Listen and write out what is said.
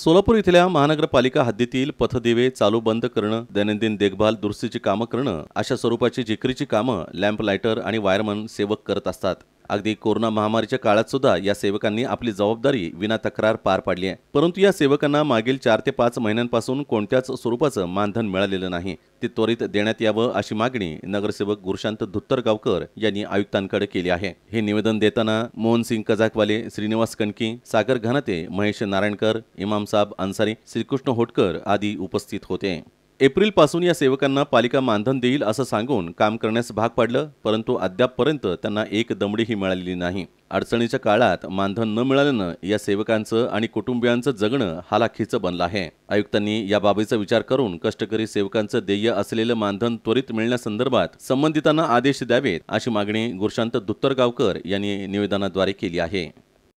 सोलापूर इथल्या महानगरपालिका हद्दीतील पथदिवे चालू बंद करणं दैनंदिन देखभाल दुरुस्तीची कामं करणं अशा स्वरूपाची जिकरीची कामं लॅम्प लायटर आणि वायरमन सेवक करत असतात अगदी कोरोना महामारीच्या काळात सुद्धा या सेवकांनी आपली जबाबदारी विना तक्रार पार पाडली आहे परंतु या सेवकांना मागील चार ते पाच महिन्यांपासून कोणत्याच स्वरूपाचं मानधन मिळालेलं नाही ते त्वरित देण्यात यावं अशी मागणी नगरसेवक गुरुशांत धुत्तरगावकर यांनी आयुक्तांकडे केली आहे हे निवेदन देताना मोहन सिंग कजाकवाले श्रीनिवास कणकी सागर घनाते महेश नारायणकर साहेब अन्सारी श्रीकृष्ण होटकर आदी उपस्थित होते एप्रिलपासून या सेवकांना पालिका मानधन देईल असं सांगून काम करण्यास भाग पाडलं परंतु अद्यापपर्यंत त्यांना एक दमडीही मिळालेली नाही अडचणीच्या काळात मानधन न मिळाल्यानं या सेवकांचं आणि कुटुंबियांचं जगणं हालाखीचं बनलं आहे आयुक्तांनी या बाबीचा विचार करून कष्टकरी सेवकांचं देय असलेलं मानधन त्वरित मिळण्यासंदर्भात संबंधितांना आदेश द्यावेत अशी मागणी गुरशांत दुत्तरगावकर यांनी निवेदनाद्वारे केली आहे